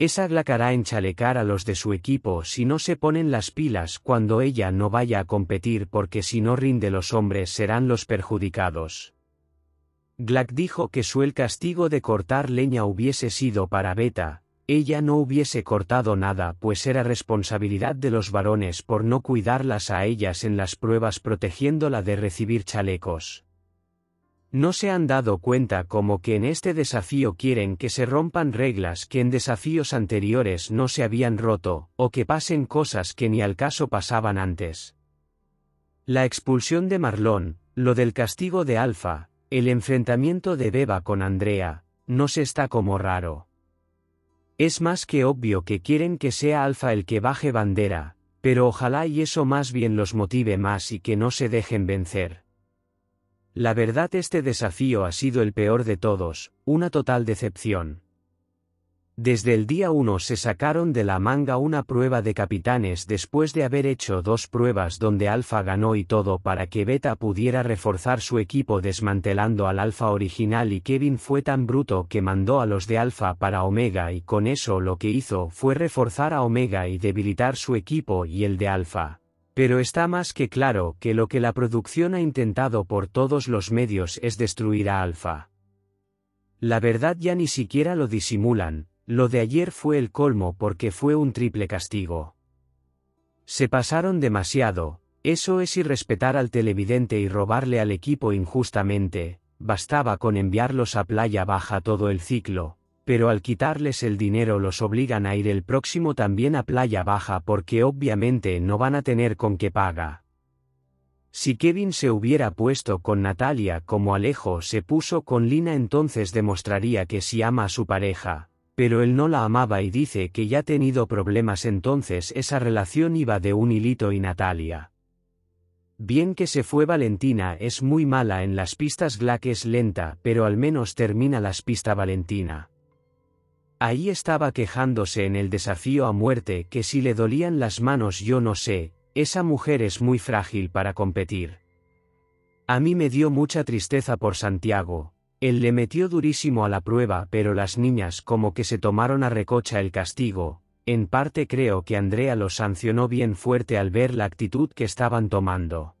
Esa glacará hará enchalecar a los de su equipo si no se ponen las pilas cuando ella no vaya a competir porque si no rinde los hombres serán los perjudicados. Glack dijo que su el castigo de cortar leña hubiese sido para Beta, ella no hubiese cortado nada pues era responsabilidad de los varones por no cuidarlas a ellas en las pruebas protegiéndola de recibir chalecos no se han dado cuenta como que en este desafío quieren que se rompan reglas que en desafíos anteriores no se habían roto, o que pasen cosas que ni al caso pasaban antes. La expulsión de Marlón, lo del castigo de Alfa, el enfrentamiento de Beba con Andrea, no se está como raro. Es más que obvio que quieren que sea Alfa el que baje bandera, pero ojalá y eso más bien los motive más y que no se dejen vencer. La verdad este desafío ha sido el peor de todos, una total decepción. Desde el día 1 se sacaron de la manga una prueba de capitanes después de haber hecho dos pruebas donde Alpha ganó y todo para que Beta pudiera reforzar su equipo desmantelando al Alpha original y Kevin fue tan bruto que mandó a los de Alpha para Omega y con eso lo que hizo fue reforzar a Omega y debilitar su equipo y el de Alpha. Pero está más que claro que lo que la producción ha intentado por todos los medios es destruir a Alfa. La verdad ya ni siquiera lo disimulan, lo de ayer fue el colmo porque fue un triple castigo. Se pasaron demasiado, eso es irrespetar al televidente y robarle al equipo injustamente, bastaba con enviarlos a playa baja todo el ciclo, pero al quitarles el dinero los obligan a ir el próximo también a Playa Baja porque obviamente no van a tener con qué paga. Si Kevin se hubiera puesto con Natalia como Alejo se puso con Lina entonces demostraría que sí ama a su pareja, pero él no la amaba y dice que ya ha tenido problemas entonces esa relación iba de un hilito y Natalia. Bien que se fue Valentina es muy mala en las pistas Glack es lenta pero al menos termina las pistas Valentina. Ahí estaba quejándose en el desafío a muerte que si le dolían las manos yo no sé, esa mujer es muy frágil para competir. A mí me dio mucha tristeza por Santiago, él le metió durísimo a la prueba pero las niñas como que se tomaron a recocha el castigo, en parte creo que Andrea lo sancionó bien fuerte al ver la actitud que estaban tomando.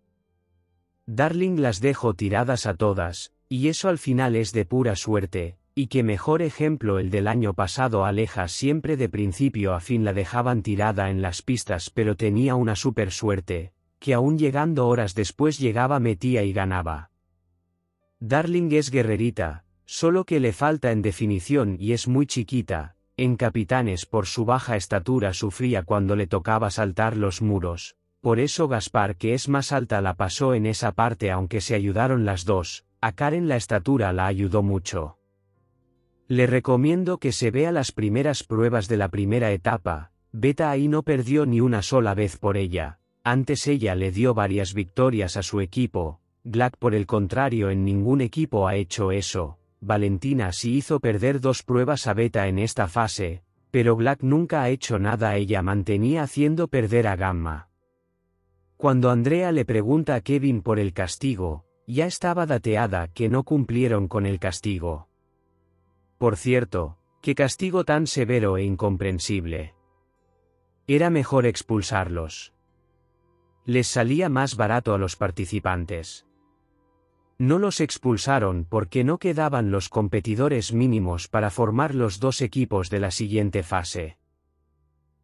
Darling las dejo tiradas a todas, y eso al final es de pura suerte, y que mejor ejemplo el del año pasado Aleja siempre de principio a fin la dejaban tirada en las pistas pero tenía una super suerte, que aún llegando horas después llegaba metía y ganaba. Darling es guerrerita, solo que le falta en definición y es muy chiquita, en capitanes por su baja estatura sufría cuando le tocaba saltar los muros, por eso Gaspar que es más alta la pasó en esa parte aunque se ayudaron las dos, a Karen la estatura la ayudó mucho. Le recomiendo que se vea las primeras pruebas de la primera etapa, Beta ahí no perdió ni una sola vez por ella, antes ella le dio varias victorias a su equipo, Glack por el contrario en ningún equipo ha hecho eso, Valentina sí hizo perder dos pruebas a Beta en esta fase, pero Glack nunca ha hecho nada ella mantenía haciendo perder a Gamma. Cuando Andrea le pregunta a Kevin por el castigo, ya estaba dateada que no cumplieron con el castigo. Por cierto, qué castigo tan severo e incomprensible. Era mejor expulsarlos. Les salía más barato a los participantes. No los expulsaron porque no quedaban los competidores mínimos para formar los dos equipos de la siguiente fase.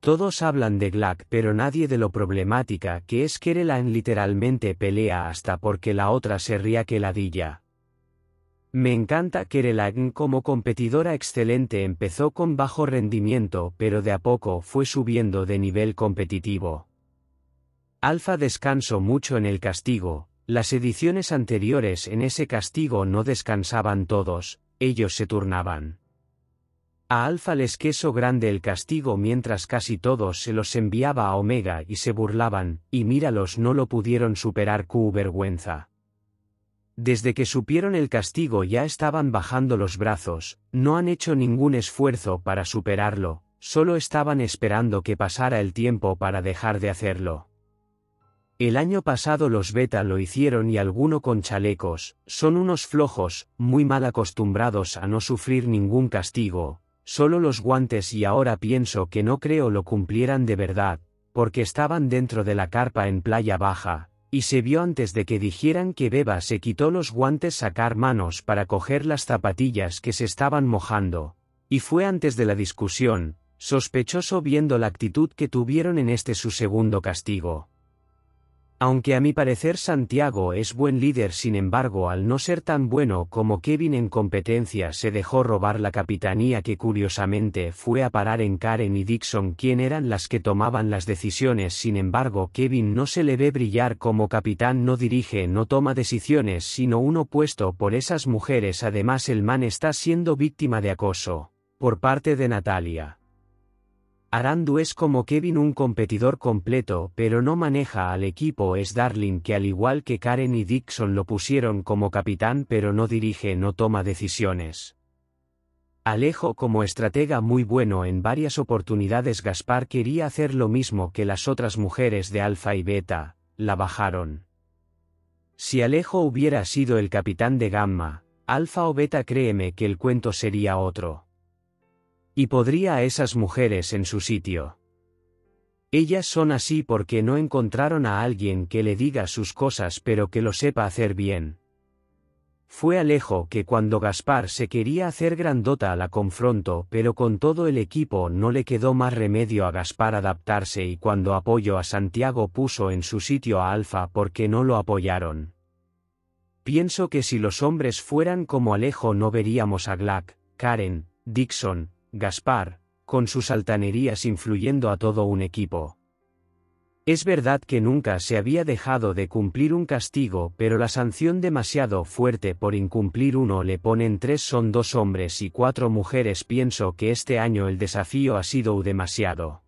Todos hablan de Glack pero nadie de lo problemática que es Kerelan literalmente pelea hasta porque la otra se ría que ladilla. Me encanta que Relagn como competidora excelente empezó con bajo rendimiento pero de a poco fue subiendo de nivel competitivo. Alfa descansó mucho en el castigo, las ediciones anteriores en ese castigo no descansaban todos, ellos se turnaban. A Alfa les queso grande el castigo mientras casi todos se los enviaba a Omega y se burlaban, y míralos no lo pudieron superar Q vergüenza. Desde que supieron el castigo ya estaban bajando los brazos, no han hecho ningún esfuerzo para superarlo, solo estaban esperando que pasara el tiempo para dejar de hacerlo. El año pasado los beta lo hicieron y alguno con chalecos, son unos flojos, muy mal acostumbrados a no sufrir ningún castigo, solo los guantes y ahora pienso que no creo lo cumplieran de verdad, porque estaban dentro de la carpa en playa baja, y se vio antes de que dijeran que beba se quitó los guantes sacar manos para coger las zapatillas que se estaban mojando, y fue antes de la discusión, sospechoso viendo la actitud que tuvieron en este su segundo castigo. Aunque a mi parecer Santiago es buen líder, sin embargo, al no ser tan bueno como Kevin en competencia, se dejó robar la capitanía que curiosamente fue a parar en Karen y Dixon, quien eran las que tomaban las decisiones. Sin embargo, Kevin no se le ve brillar como capitán, no dirige, no toma decisiones, sino uno puesto por esas mujeres. Además, el man está siendo víctima de acoso por parte de Natalia. Arandu es como Kevin un competidor completo, pero no maneja al equipo. Es Darling que al igual que Karen y Dixon lo pusieron como capitán pero no dirige, no toma decisiones. Alejo como estratega muy bueno en varias oportunidades Gaspar quería hacer lo mismo que las otras mujeres de Alfa y Beta, la bajaron. Si Alejo hubiera sido el capitán de Gamma, Alfa o Beta créeme que el cuento sería otro. Y podría a esas mujeres en su sitio. Ellas son así porque no encontraron a alguien que le diga sus cosas pero que lo sepa hacer bien. Fue Alejo que cuando Gaspar se quería hacer grandota la confronto pero con todo el equipo no le quedó más remedio a Gaspar adaptarse y cuando apoyo a Santiago puso en su sitio a Alfa porque no lo apoyaron. Pienso que si los hombres fueran como Alejo no veríamos a Glack, Karen, Dixon, Gaspar, con sus altanerías influyendo a todo un equipo. Es verdad que nunca se había dejado de cumplir un castigo, pero la sanción demasiado fuerte por incumplir uno le ponen tres son dos hombres y cuatro mujeres. Pienso que este año el desafío ha sido demasiado.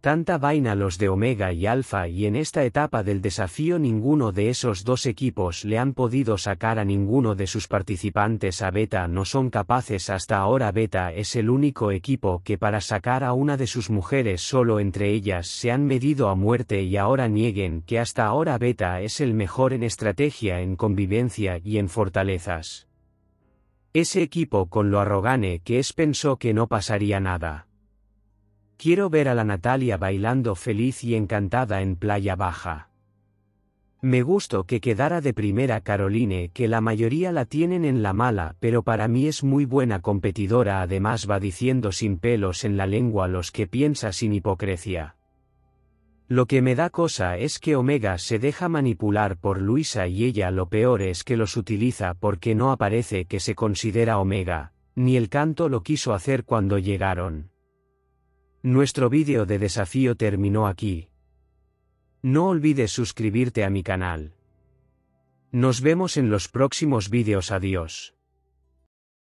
Tanta vaina los de Omega y Alpha y en esta etapa del desafío ninguno de esos dos equipos le han podido sacar a ninguno de sus participantes a Beta no son capaces hasta ahora Beta es el único equipo que para sacar a una de sus mujeres solo entre ellas se han medido a muerte y ahora nieguen que hasta ahora Beta es el mejor en estrategia en convivencia y en fortalezas. Ese equipo con lo arrogante que es pensó que no pasaría nada. Quiero ver a la Natalia bailando feliz y encantada en Playa Baja. Me gustó que quedara de primera Caroline, que la mayoría la tienen en la mala, pero para mí es muy buena competidora, además va diciendo sin pelos en la lengua los que piensa sin hipocresía. Lo que me da cosa es que Omega se deja manipular por Luisa y ella lo peor es que los utiliza porque no aparece que se considera Omega, ni el canto lo quiso hacer cuando llegaron. Nuestro vídeo de desafío terminó aquí. No olvides suscribirte a mi canal. Nos vemos en los próximos vídeos, adiós.